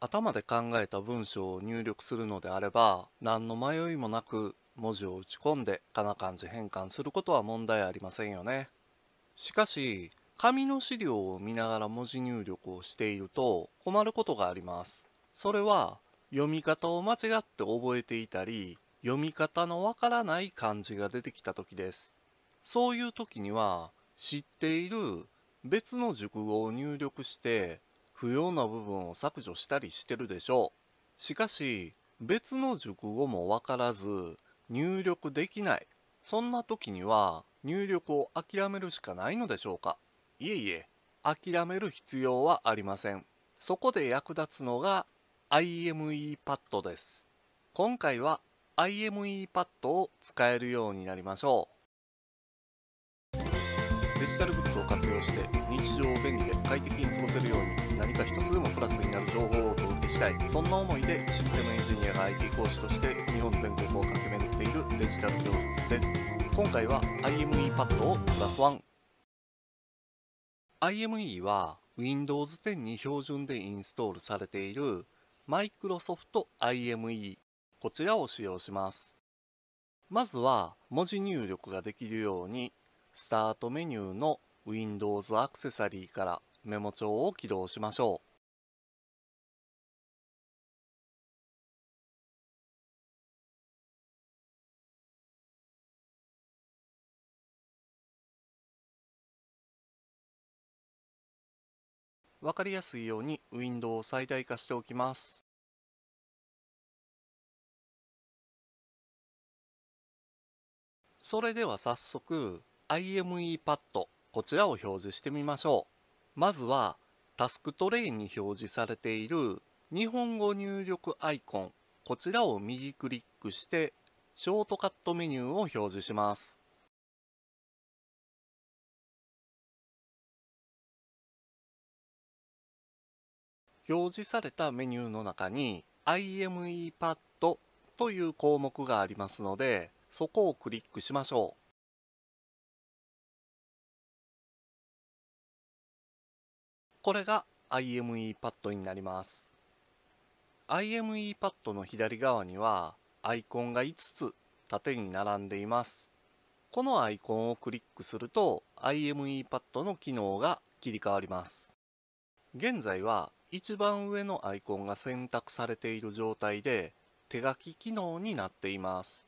頭で考えた文章を入力するのであれば何の迷いもなく文字を打ち込んでかな漢字変換することは問題ありませんよね。しかし紙の資料を見ながら文字入力をしていると困ることがあります。それは読み方を間違って覚えていたり読み方のわからない漢字が出てきた時です。そういう時には知っている別の熟語を入力して不要な部分を削除したりしてるでしょう。しかし、別の熟語もわからず、入力できない。そんな時には、入力を諦めるしかないのでしょうか。いえいえ、諦める必要はありません。そこで役立つのが IME パッドです。今回は IME パッドを使えるようになりましょう。デジタルグッズを活用して日常を便利で快適に過ごせるように何か一つでもプラスになる情報をお届けしたいそんな思いでシステムエンジニアが IT 講師として日本全国を駆け巡っているデジタル教室です今回は IME パッドをプラスワン IME は Windows 10に標準でインストールされている Microsoft IME こちらを使用しますまずは文字入力ができるようにスタートメニューの Windows アクセサリーからメモ帳を起動しましょう。わかりやすいようにウィンドウを最大化しておきます。それでは早速 IME パッドこちらを表示してみましょう。まずはタスクトレインに表示されている日本語入力アイコン、こちらを右クリックしてショートカットメニューを表示します。表示されたメニューの中に IME パッドという項目がありますので、そこをクリックしましょう。これが IME パッドになります IME パッドの左側にはアイコンが5つ縦に並んでいますこのアイコンをクリックすると IME パッドの機能が切り替わります現在は一番上のアイコンが選択されている状態で手書き機能になっています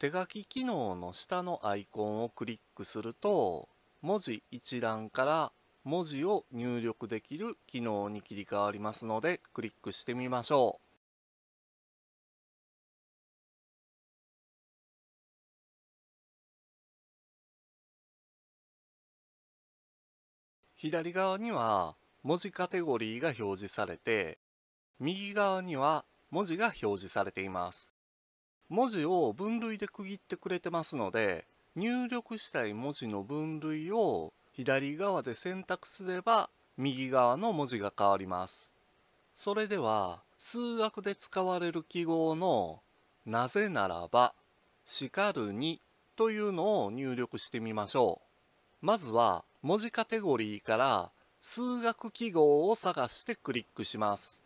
手書き機能の下のアイコンをクリックすると文字一覧から文字を入力できる機能に切り替わりますのでクリックしてみましょう。左側には文字カテゴリーが表示されて右側には文字が表示されています文字を分類で区切ってくれてますので入力したい文字の分類を左側で選択すれば右側の文字が変わりますそれでは数学で使われる記号の「なぜならば」「しかるに」というのを入力してみましょうまずは文字カテゴリーから数学記号を探してクリックします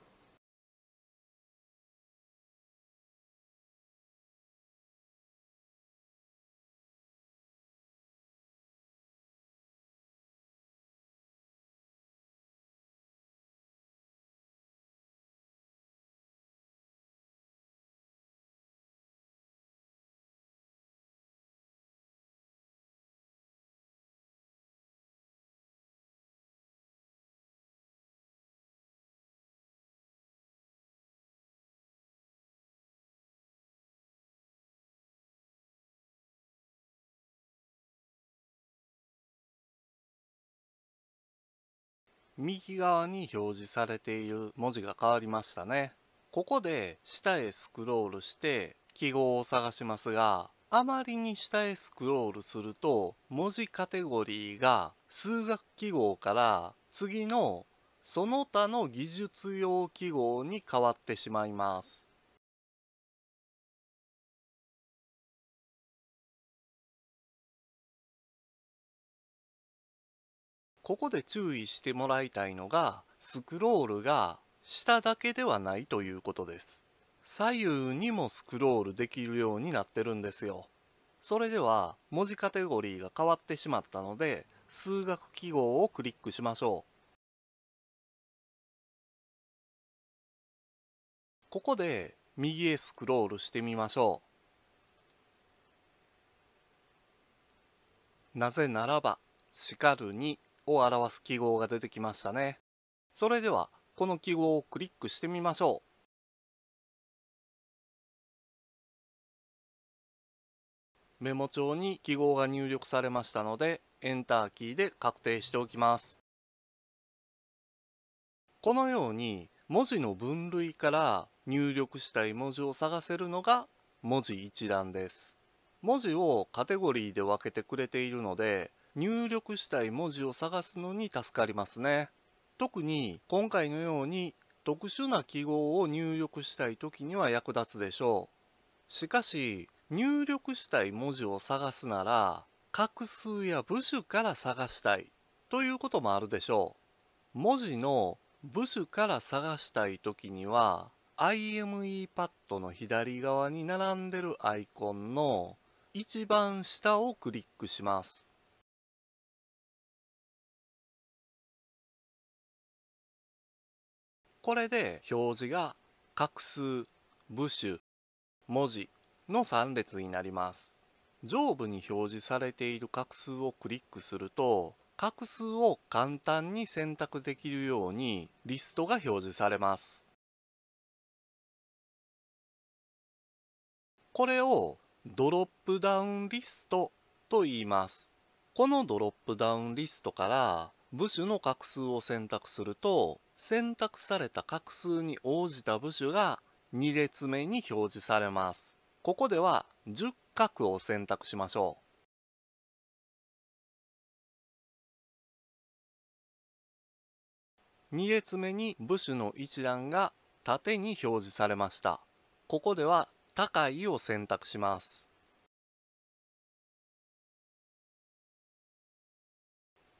右側に表示されている文字が変わりましたね。ここで下へスクロールして記号を探しますが、あまりに下へスクロールすると文字カテゴリーが数学記号から次のその他の技術用記号に変わってしまいます。ここで注意してもらいたいのがスクロールが下だけではないということです左右にもスクロールできるようになってるんですよそれでは文字カテゴリーが変わってしまったので数学記号をクリックしましょうここで右へスクロールしてみましょうなぜならばしかるにを表す記号が出てきましたね。それでは、この記号をクリックしてみましょう。メモ帳に記号が入力されましたので、Enter キーで確定しておきます。このように、文字の分類から入力したい文字を探せるのが文字一覧です。文字をカテゴリーで分けてくれているので、入力したい文字を探すのに助かりますね。特に今回のように特殊な記号を入力したい時には役立つでしょう。しかし入力したい文字を探すなら画数や部首から探したいということもあるでしょう。文字の部首から探したい時には IME パッドの左側に並んでるアイコンの一番下をクリックします。これで表示が画数、部首、文字の3列になります。上部に表示されている画数をクリックすると画数を簡単に選択できるようにリストが表示されます。これをドロップダウンリストと言います。このドロップダウンリストから部首の画数を選択すると選択された画数に応じた部首が2列目に表示されます。ここでは10画を選択しましょう。2列目に部首の一覧が縦に表示されました。ここでは高いを選択します。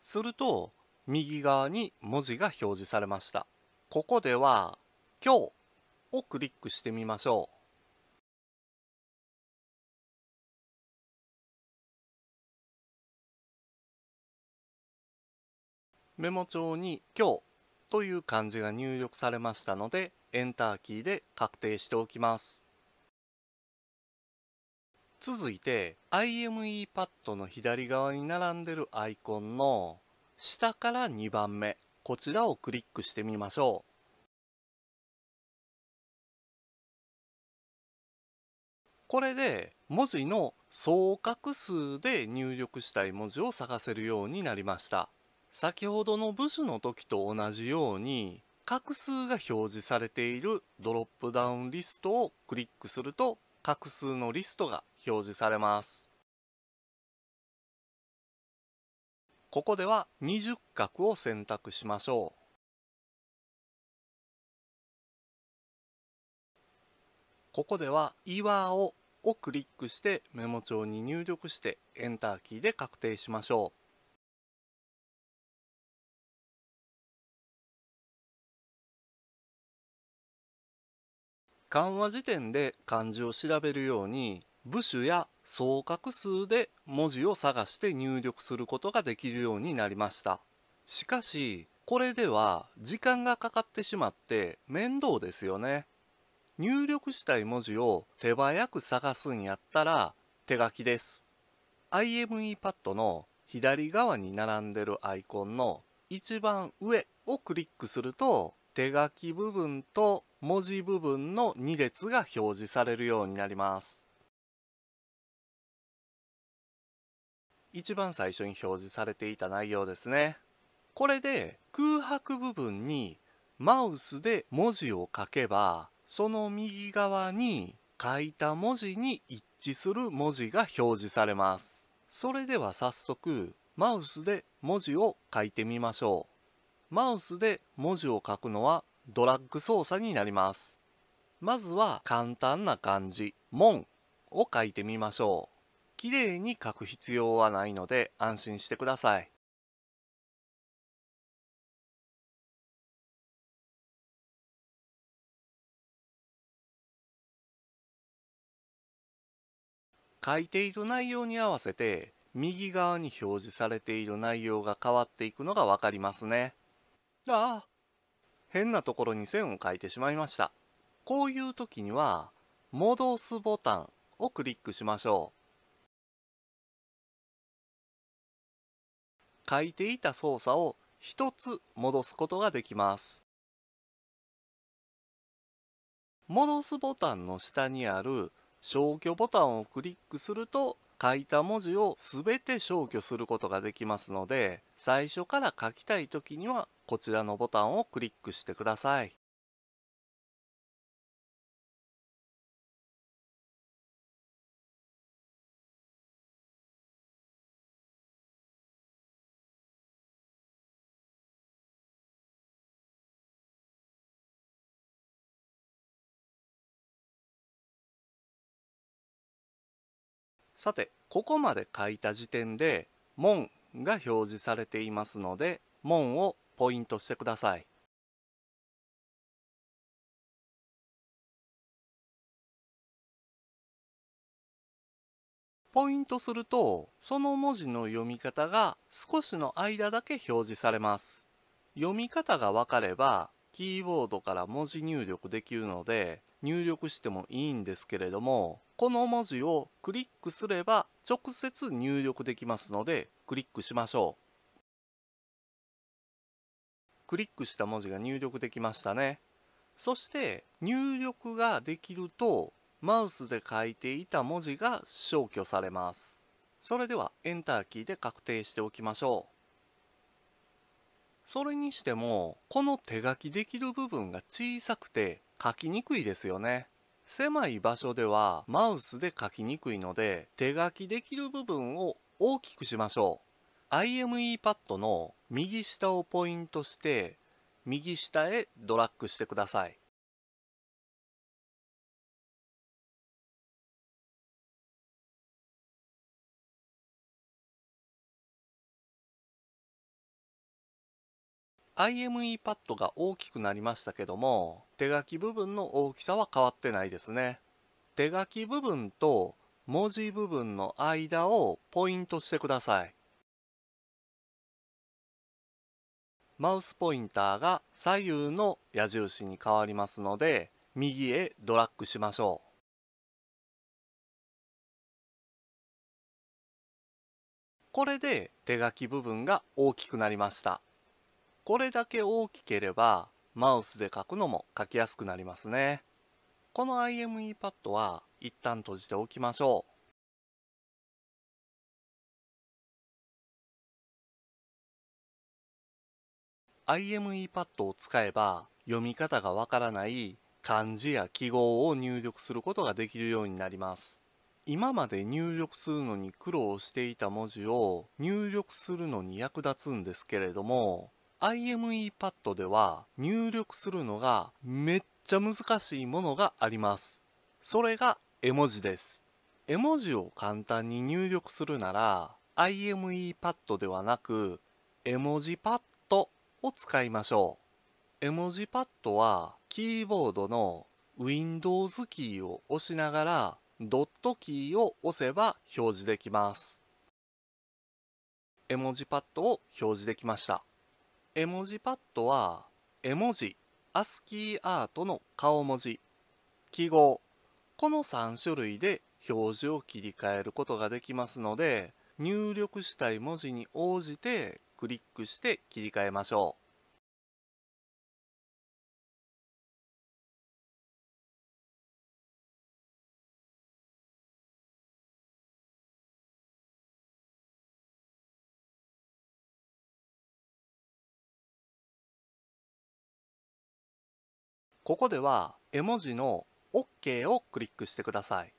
すると右側に文字が表示されましたここでは「今日」をクリックしてみましょうメモ帳に「今日」という漢字が入力されましたのでエンターキーで確定しておきます続いて IME パッドの左側に並んでるアイコンの下から2番目こちらをクリックしてみましょうこれで文字の総画数で入力したい文字を探せるようになりました先ほどの部首の時と同じように画数が表示されているドロップダウンリストをクリックすると画数のリストが表示されますここでは20画を選択しましょう。ここでは「岩を」をクリックしてメモ帳に入力してエンターキーで確定しましょう。緩和辞典で漢字を調べるように部首や総画数で文字を探して入力することができるようになりましたしかしこれでは時間がかかってしまって面倒ですよね入力したい文字を手早く探すんやったら手書きです i m e パッドの左側に並んでるアイコンの一番上をクリックすると手書き部分と文字部分の2列が表示されるようになります一番最初に表示されていた内容ですねこれで空白部分にマウスで文字を書けばその右側に書いた文字に一致する文字が表示されますそれでは早速マウスで文字を書いてみましょうマウスで文字を書くのはドラッグ操作になりますまずは簡単な漢字「門」を書いてみましょうきれいに書く必要はないので安心してください。書いている内容に合わせて右側に表示されている内容が変わっていくのが分かりますね。ああ変なところに線を書いてしまいました。こういう時には「戻すボタン」をクリックしましょう。書いていた操作を1つ戻すことができます。戻すボタンの下にある消去ボタンをクリックすると書いた文字を全て消去することができますので最初から書きたい時にはこちらのボタンをクリックしてください。さてここまで書いた時点で「門」が表示されていますので「門」をポイントしてください。ポイントするとその文字の読み方が少しの間だけ表示されます読み方が分かればキーボードから文字入力できるので入力してもいいんですけれどもこの文字をクリックすれば直接入力できますのでクリックしましょうクリックした文字が入力できましたねそして入力ができるとマウスで書いていた文字が消去されますそれでは Enter キーで確定しておきましょうそれにしてもこの手書きできる部分が小さくて書きにくいですよね狭い場所ではマウスで書きにくいので手書きできる部分を大きくしましょう IME パッドの右下をポイントして右下へドラッグしてください IME パッドが大きくなりましたけども手書き部分の大きさは変わってないですね手書き部分と文字部分の間をポイントしてくださいマウスポインターが左右の矢印に変わりますので右へドラッグしましょうこれで手書き部分が大きくなりましたこれだけ大きければマウスで書くのも書きやすくなりますね。この IME パッドは一旦閉じておきましょう。IME パッドを使えば読み方がわからない漢字や記号を入力することができるようになります今まで入力するのに苦労していた文字を入力するのに役立つんですけれども IME パッドでは入力するのがめっちゃ難しいものがあります。それが絵文字です。絵文字を簡単に入力するなら IME パッドではなく絵文字パッドを使いましょう。絵文字パッドはキーボードの Windows キーを押しながらドットキーを押せば表示できます。絵文字パッドを表示できました。絵文字パッドは絵文字、アスキーアートの顔文字、記号この3種類で表示を切り替えることができますので入力したい文字に応じてクリックして切り替えましょう。ここでは絵文字の OK をクリックしてください。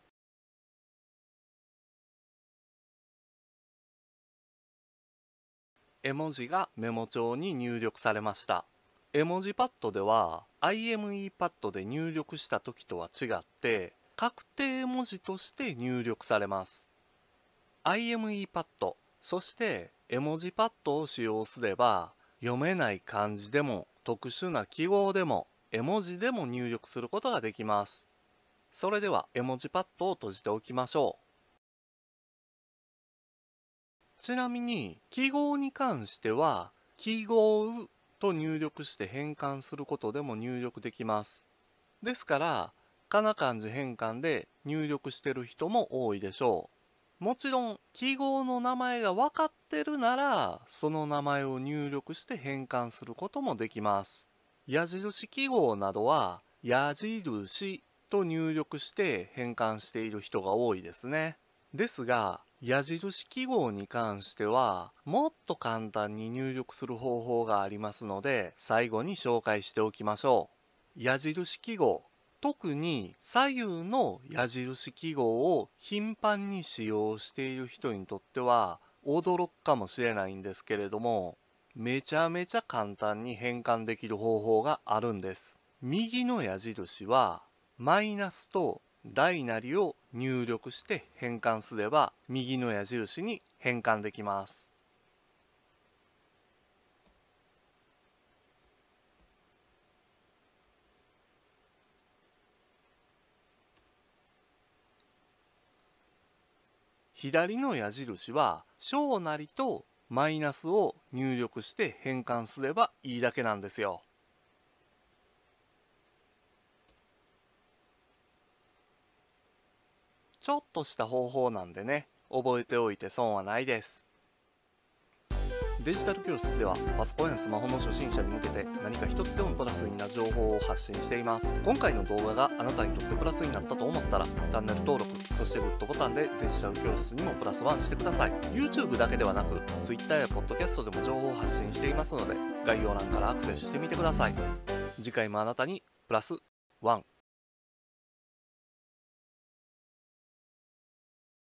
絵文字がメモ帳に入力されました。絵文字パッドでは IME パッドで入力した時とは違って確定文字として入力されます IME パッドそして絵文字パッドを使用すれば読めない漢字でも特殊な記号でも絵文字でも入力することができます。それでは絵文字パッドを閉じておきましょう。ちなみに記号に関しては記号と入力して変換することでも入力できます。ですからかな漢字変換で入力してる人も多いでしょう。もちろん記号の名前が分かってるならその名前を入力して変換することもできます。矢印記号などは矢印と入力して変換している人が多いですね。ですが、矢印記号に関しては、もっと簡単に入力する方法がありますので、最後に紹介しておきましょう。矢印記号。特に左右の矢印記号を頻繁に使用している人にとっては驚くかもしれないんですけれどもめちゃめちゃ簡単に変換できる方法があるんです。右の矢印はマイナスと大なりを入力して変換すれば右の矢印に変換できます。左の矢印は小なりとマイナスを入力して変換すればいいだけなんですよ。ちょっとした方法なんでね、覚えておいて損はないです。デジタル教室ではパソコンやスマホの初心者に向けて何か一つでもプラスにな情報を発信しています今回の動画があなたにとってプラスになったと思ったらチャンネル登録そしてグッドボタンでデジタル教室にもプラスワンしてください YouTube だけではなく Twitter や Podcast でも情報を発信していますので概要欄からアクセスしてみてください次回もあなたにプラスワン